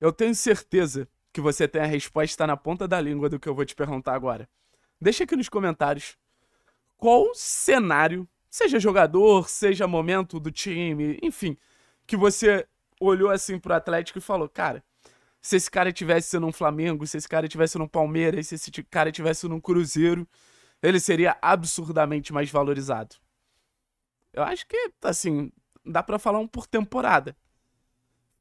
Eu tenho certeza que você tem a resposta na ponta da língua do que eu vou te perguntar agora. Deixa aqui nos comentários qual cenário, seja jogador, seja momento do time, enfim, que você olhou assim pro Atlético e falou: "Cara, se esse cara tivesse um Flamengo, se esse cara tivesse um Palmeiras, se esse cara tivesse um Cruzeiro, ele seria absurdamente mais valorizado". Eu acho que assim, dá para falar um por temporada.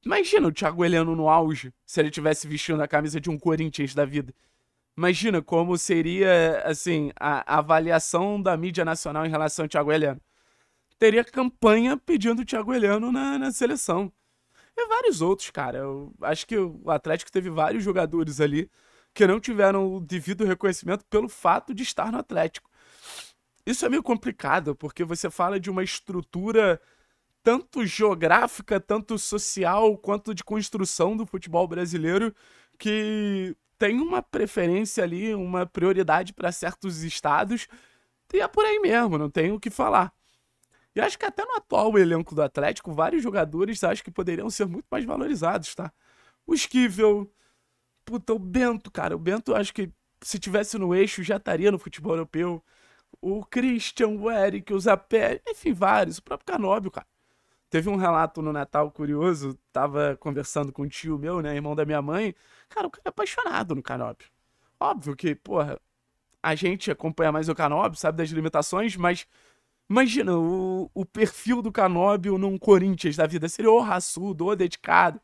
Imagina o Thiago Heleno no auge, se ele tivesse vestindo a camisa de um Corinthians da vida. Imagina como seria, assim, a, a avaliação da mídia nacional em relação ao Thiago Heleno. Teria campanha pedindo o Thiago Heleno na, na seleção. E vários outros, cara. Eu acho que o Atlético teve vários jogadores ali que não tiveram o devido reconhecimento pelo fato de estar no Atlético. Isso é meio complicado, porque você fala de uma estrutura tanto geográfica, tanto social, quanto de construção do futebol brasileiro, que tem uma preferência ali, uma prioridade para certos estados, e é por aí mesmo, não tem o que falar. E acho que até no atual elenco do Atlético, vários jogadores acho que poderiam ser muito mais valorizados, tá? O Esquivel, puta, o Bento, cara, o Bento acho que se tivesse no eixo já estaria no futebol europeu. O Christian, o Eric, o Zapé, enfim, vários, o próprio Canóbio, cara. Teve um relato no Natal curioso, tava conversando com um tio meu, né, irmão da minha mãe. Cara, o cara é apaixonado no Canopy. Óbvio que, porra, a gente acompanha mais o Canopy, sabe das limitações, mas imagina o, o perfil do Canopy num Corinthians da vida. Seria ou raçudo, ou dedicado.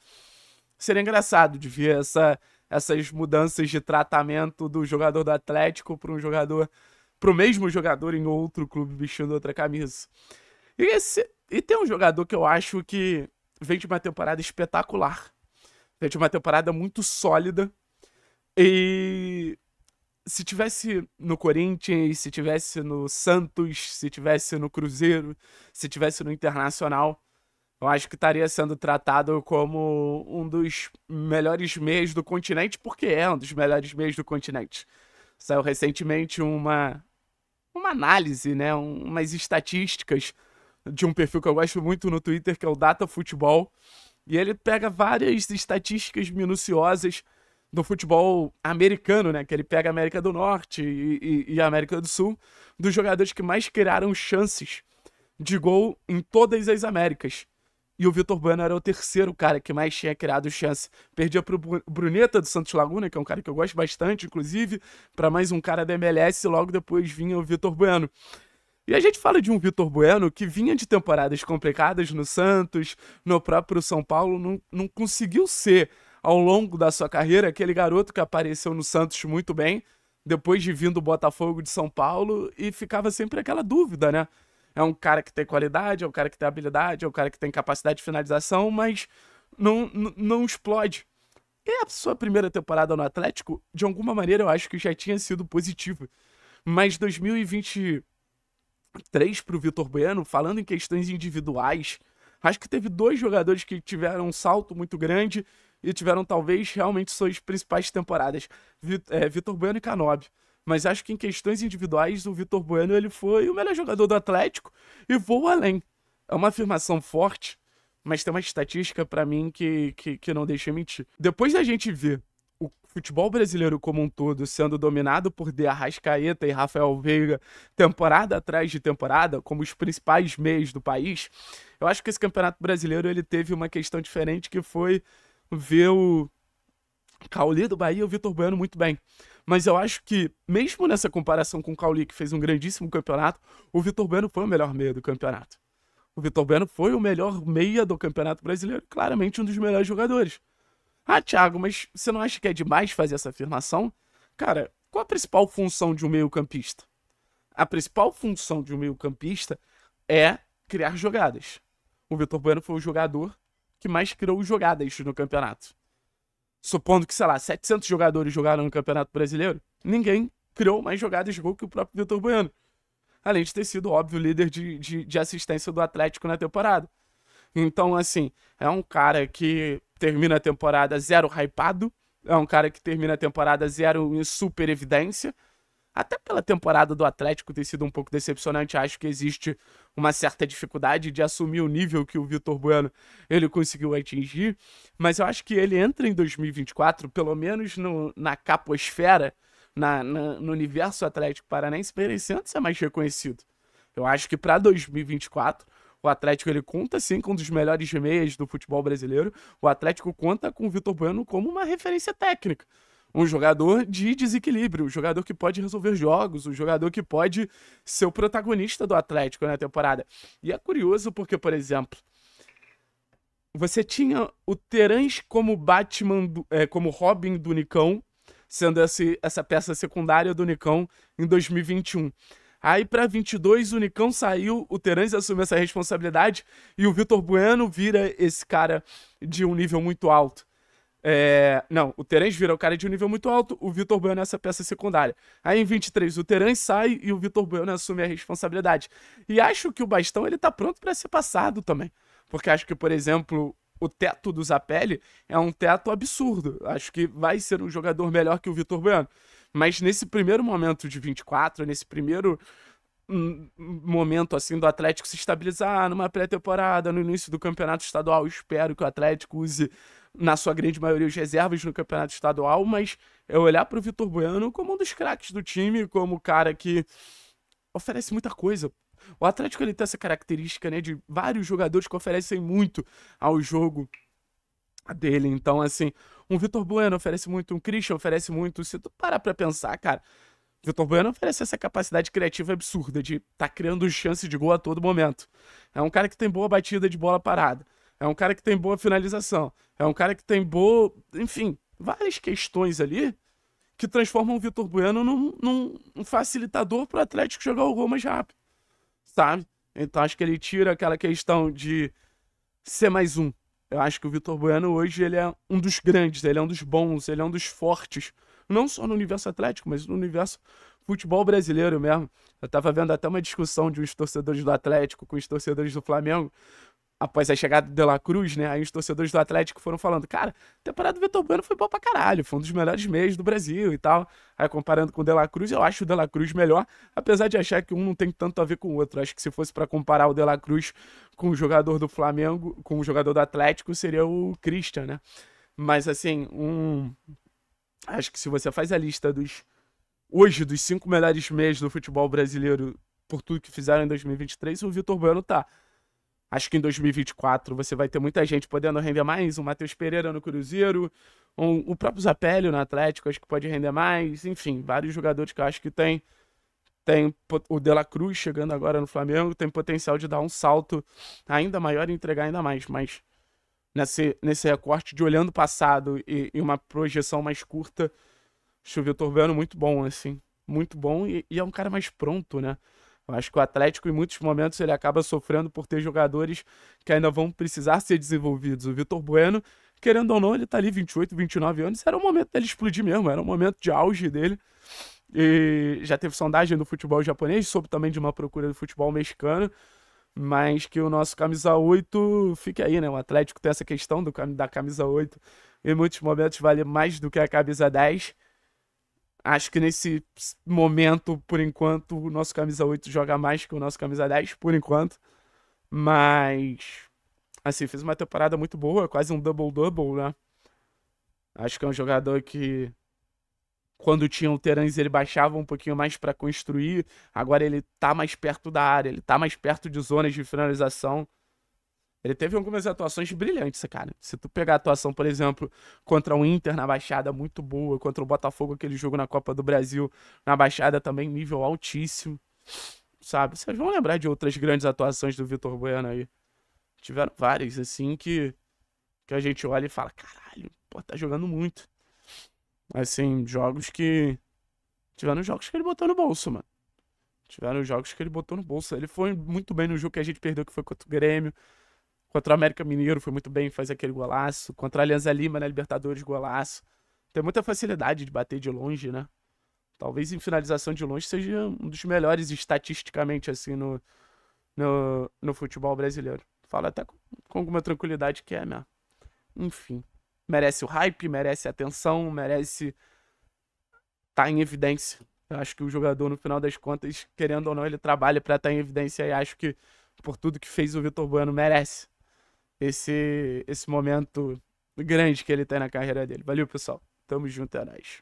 Seria engraçado de ver essa, essas mudanças de tratamento do jogador do Atlético para um jogador pro mesmo jogador em outro clube vestindo outra camisa. E esse, e tem um jogador que eu acho que vem de uma temporada espetacular. Vem de uma temporada muito sólida. E se tivesse no Corinthians, se tivesse no Santos, se tivesse no Cruzeiro, se tivesse no Internacional, eu acho que estaria sendo tratado como um dos melhores meios do continente, porque é um dos melhores meios do continente. Saiu recentemente uma uma análise, né, umas estatísticas de um perfil que eu gosto muito no Twitter, que é o Data Futebol. E ele pega várias estatísticas minuciosas do futebol americano, né? Que ele pega a América do Norte e, e, e a América do Sul, dos jogadores que mais criaram chances de gol em todas as Américas. E o Vitor Bueno era o terceiro cara que mais tinha criado chance. Perdia para o Bruneta do Santos Laguna, que é um cara que eu gosto bastante, inclusive, para mais um cara da MLS, e logo depois vinha o Vitor Bueno. E a gente fala de um Vitor Bueno que vinha de temporadas complicadas no Santos, no próprio São Paulo, não, não conseguiu ser ao longo da sua carreira aquele garoto que apareceu no Santos muito bem, depois de vindo do Botafogo de São Paulo e ficava sempre aquela dúvida, né? É um cara que tem qualidade, é um cara que tem habilidade, é um cara que tem capacidade de finalização, mas não, não explode. E a sua primeira temporada no Atlético, de alguma maneira, eu acho que já tinha sido positiva. Mas 2020 três para o Vitor Bueno, falando em questões individuais. Acho que teve dois jogadores que tiveram um salto muito grande e tiveram talvez realmente suas principais temporadas, é, Vitor Bueno e Canobi. Mas acho que em questões individuais o Vitor Bueno ele foi o melhor jogador do Atlético e vou além. É uma afirmação forte, mas tem uma estatística para mim que, que, que não deixa mentir. Depois da gente ver o futebol brasileiro como um todo sendo dominado por De Arrascaeta e Rafael Veiga temporada atrás de temporada, como os principais meios do país, eu acho que esse Campeonato Brasileiro ele teve uma questão diferente que foi ver o Cauli do Bahia e o Vitor Bueno muito bem. Mas eu acho que, mesmo nessa comparação com o Cauli, que fez um grandíssimo campeonato, o Vitor Bueno foi o melhor meia do campeonato. O Vitor Bueno foi o melhor meia do Campeonato Brasileiro, claramente um dos melhores jogadores. Ah, Thiago, mas você não acha que é demais fazer essa afirmação? Cara, qual a principal função de um meio-campista? A principal função de um meio-campista é criar jogadas. O Vitor Bueno foi o jogador que mais criou jogadas no campeonato. Supondo que, sei lá, 700 jogadores jogaram no Campeonato Brasileiro, ninguém criou mais jogadas de gol que o próprio Vitor Bueno. Além de ter sido, óbvio, líder de, de, de assistência do Atlético na temporada. Então, assim, é um cara que termina a temporada zero hypado. É um cara que termina a temporada zero em super evidência. Até pela temporada do Atlético ter sido um pouco decepcionante, acho que existe uma certa dificuldade de assumir o nível que o Vitor Bueno ele conseguiu atingir. Mas eu acho que ele entra em 2024, pelo menos no, na caposfera, na, na, no universo Atlético Paranaense, merecendo ser mais reconhecido. Eu acho que para 2024 o Atlético ele conta sim com um dos melhores meias do futebol brasileiro. O Atlético conta com o Vitor Bueno como uma referência técnica. Um jogador de desequilíbrio, um jogador que pode resolver jogos, um jogador que pode ser o protagonista do Atlético na temporada. E é curioso porque, por exemplo, você tinha o Terãs como Batman, do, é, como Robin do Nicão, sendo esse, essa peça secundária do Nicão em 2021. Aí para 22 o Nicão saiu, o Terence assume essa responsabilidade e o Vitor Bueno vira esse cara de um nível muito alto. É... Não, o Terence vira o cara de um nível muito alto, o Vitor Bueno é essa peça secundária. Aí em 23 o Terence sai e o Vitor Bueno assume a responsabilidade. E acho que o bastão ele tá pronto para ser passado também. Porque acho que, por exemplo, o teto do Zapelli é um teto absurdo. Acho que vai ser um jogador melhor que o Vitor Bueno. Mas nesse primeiro momento de 24, nesse primeiro hum, momento assim do Atlético se estabilizar numa pré-temporada, no início do campeonato estadual, espero que o Atlético use na sua grande maioria os reservas no campeonato estadual, mas eu é olhar para o Vitor Bueno como um dos craques do time, como o cara que oferece muita coisa o Atlético ele tem essa característica, né, de vários jogadores que oferecem muito ao jogo dele. Então, assim, um Vitor Bueno oferece muito, um Christian oferece muito. Se tu parar pra pensar, cara, Vitor Bueno oferece essa capacidade criativa absurda de tá criando chance de gol a todo momento. É um cara que tem boa batida de bola parada. É um cara que tem boa finalização. É um cara que tem boa. Enfim, várias questões ali que transformam o Vitor Bueno num, num facilitador pro Atlético jogar o gol mais rápido. Sabe? Então acho que ele tira aquela questão de ser mais um. Eu acho que o Vitor Bueno hoje ele é um dos grandes, ele é um dos bons, ele é um dos fortes, não só no universo atlético, mas no universo futebol brasileiro mesmo. Eu estava vendo até uma discussão de uns torcedores do Atlético com os torcedores do Flamengo, após a chegada do De La Cruz, né? Aí os torcedores do Atlético foram falando, cara, a temporada do Vitor Bueno foi boa pra caralho, foi um dos melhores meios do Brasil e tal. Aí comparando com o De La Cruz, eu acho o De La Cruz melhor, apesar de achar que um não tem tanto a ver com o outro. Acho que se fosse para comparar o De La Cruz com o jogador do Flamengo, com o jogador do Atlético, seria o Christian, né? Mas assim, um acho que se você faz a lista dos hoje dos cinco melhores meios do futebol brasileiro por tudo que fizeram em 2023, o Vitor Bueno tá Acho que em 2024 você vai ter muita gente podendo render mais. O Matheus Pereira no Cruzeiro, um, o próprio Zapelio no Atlético, acho que pode render mais. Enfim, vários jogadores que eu acho que tem. Tem o De La Cruz chegando agora no Flamengo, tem potencial de dar um salto ainda maior e entregar ainda mais. Mas nesse, nesse recorte de olhando o passado e, e, uma projeção mais curta, acho o Vitor Bueno muito bom, assim. Muito bom e, e é um cara mais pronto, né? acho que o Atlético, em muitos momentos, ele acaba sofrendo por ter jogadores que ainda vão precisar ser desenvolvidos. O Vitor Bueno, querendo ou não, ele tá ali 28, 29 anos, era o momento dele explodir mesmo, era o momento de auge dele. E já teve sondagem do futebol japonês, soube também de uma procura do futebol mexicano, mas que o nosso camisa 8 fique aí, né? O Atlético tem essa questão do, da camisa 8 em muitos momentos vale mais do que a camisa 10. Acho que nesse momento, por enquanto, o nosso camisa 8 joga mais que o nosso camisa 10, por enquanto. Mas, assim, fez uma temporada muito boa, quase um double-double, né? Acho que é um jogador que, quando tinha o Terãs, ele baixava um pouquinho mais para construir. Agora ele tá mais perto da área, ele tá mais perto de zonas de finalização. Ele teve algumas atuações brilhantes, cara. Se tu pegar a atuação, por exemplo, contra o Inter na Baixada, muito boa. Contra o Botafogo, aquele jogo na Copa do Brasil, na Baixada também, nível altíssimo. Sabe? Vocês vão lembrar de outras grandes atuações do Vitor Bueno aí. Tiveram várias, assim, que, que a gente olha e fala: caralho, pô, tá jogando muito. Assim, jogos que. Tiveram jogos que ele botou no bolso, mano. Tiveram jogos que ele botou no bolso. Ele foi muito bem no jogo que a gente perdeu, que foi contra o Grêmio. Contra o América Mineiro foi muito bem, faz aquele golaço. Contra a Alianza Lima na né? Libertadores, golaço. Tem muita facilidade de bater de longe, né? Talvez em finalização de longe seja um dos melhores estatisticamente, assim, no, no, no futebol brasileiro. Falo até com, com alguma tranquilidade que é, né? Enfim. Merece o hype, merece atenção, merece estar tá em evidência. Eu acho que o jogador, no final das contas, querendo ou não, ele trabalha para estar tá em evidência e acho que por tudo que fez o Vitor Bueno merece esse, esse momento grande que ele tem na carreira dele. Valeu, pessoal. Tamo junto, é nóis.